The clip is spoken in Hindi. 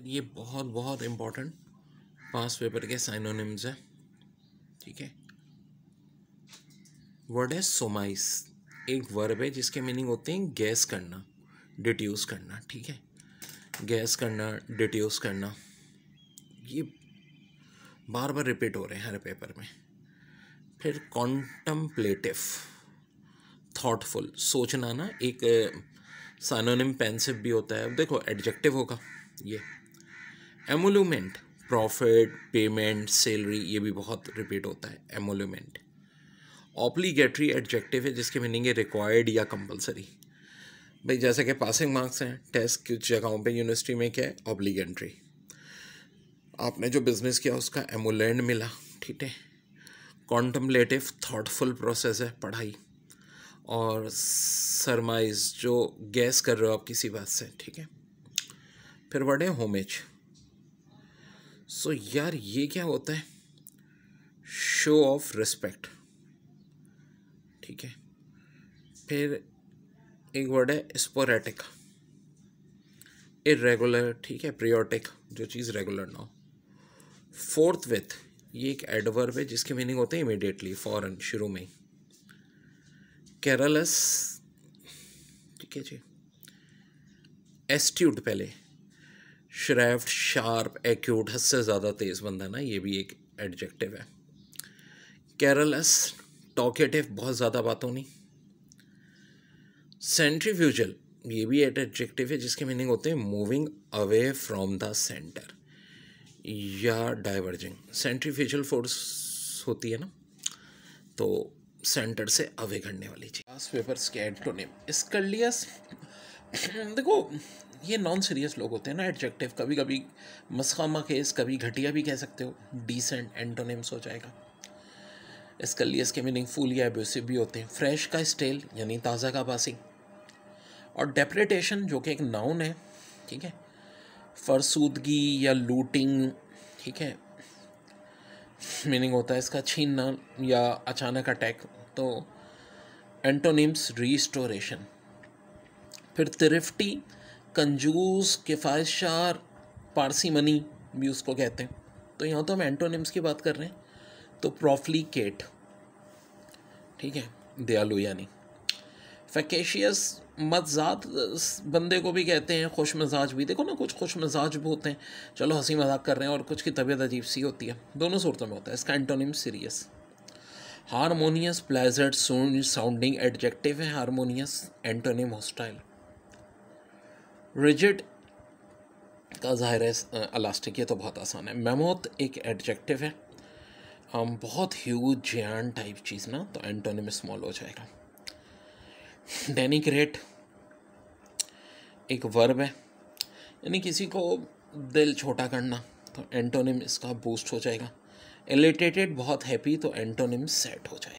यार ये बहुत बहुत इम्पोर्टेंट पास पेपर के साइनोनिम्स हैं ठीक है वर्ड है सोमाइस एक वर्ब है जिसके मीनिंग होते हैं गैस करना डिट्यूस करना ठीक है गैस करना डिट्यूस करना ये बार बार रिपीट हो रहे हैं हर पेपर में फिर कॉन्टम्पलेटिव थॉटफुल सोचना ना एक साइनोनिम पेंसिव भी होता है देखो एडजेक्टिव होगा ये एमोलूमेंट प्रॉफिट पेमेंट सैलरी ये भी बहुत रिपीट होता है एमोलूमेंट ऑप्लीगेटरी एडजेक्टिव है जिसके मीनिंग है रिक्वायर्ड या कंपलसरी भाई जैसा कि पासिंग मार्क्स हैं टेस्ट कुछ जगहों पे यूनिवर्सिटी में क्या है ऑब्लीगेंट्री आपने जो बिज़नेस किया उसका एमोलैंड मिला ठीक है कॉन्टम्पलेटिव थाटफुल प्रोसेस है पढ़ाई और सरमाइज जो गैस कर रहे हो आप किसी बात से ठीक है फिर वर्ड है होमेज सो यार ये क्या होता है शो ऑफ रिस्पेक्ट ठीक है फिर एक वर्ड है स्पोरेटिक इरेगुलर ठीक है प्रियोटिक जो चीज़ रेगुलर ना हो फोर्थ विथ ये एक एडवर्ब है जिसके मीनिंग होते हैं इमिडिएटली फॉरन शुरू में ही केरलस ठीक है जी एस्ट्यूट पहले श्रेफ्ट शार्प एक्यूट हद से ज़्यादा तेज़ बंदा ना ये भी एक एडजेक्टिव है कैरलस टॉकेटिव बहुत ज़्यादा बातों नहीं सेंट्रीफ्यूजल ये भी एट एडजेक्टिव है जिसके मीनिंग होते हैं moving away from the centre या डाइवर्जिंग सेंट्रीफ्यूजल फोर्स होती है ना तो सेंटर से अवे करने वाली चीज पेपर स्कैड टू नेम स्कलियस देखो ये नॉन सीरियस लोग होते हैं ना एडजेक्टिव कभी कभी मस्खामा केस कभी घटिया भी कह सकते हो डिसेंट एंटोनिम्स हो जाएगा लिए के मीनिंग फूल या एब्यूसिव भी होते हैं फ्रेश का स्टेल यानी ताज़ा का बासी और डेप्रेटेशन जो कि एक नाउन है ठीक है फरसूदगी या लूटिंग ठीक है मीनिंग होता है इसका छीनना या अचानक अटैक तो एंटोनिम्स रीस्टोरेशन फिर तिरफ्टी कंजूस किफ़ायशार पारसी मनी भी उसको कहते हैं तो यहाँ तो हम एंटोनिम्स की बात कर रहे हैं तो केट ठीक है दयालु यानी फैकेशियस मजाद बंदे को भी कहते हैं खुश मिजाज भी देखो ना कुछ खुश मिजाज भी होते हैं चलो हंसी मजाक कर रहे हैं और कुछ की तबीयत अजीब सी होती है दोनों सूरतों में होता है इसका antonym serious harmonious pleasured sounding adjective है हारमोनियस एंटोनिम होस्टाइल रिजिड का ज़ाहिर है अलास्टिक ये तो बहुत आसान है मेमोथ एक एडजेक्टिव है um, बहुत ह्यूज जैन टाइप चीज़ ना तो एंटोनिम स्मॉल हो जाएगा डेनिग्रेट एक वर्ब है यानी किसी को दिल छोटा करना तो एंटोनिम इसका बूस्ट हो जाएगा एलिटेटेड बहुत हैप्पी तो एंटोनिम सेट हो जाएगा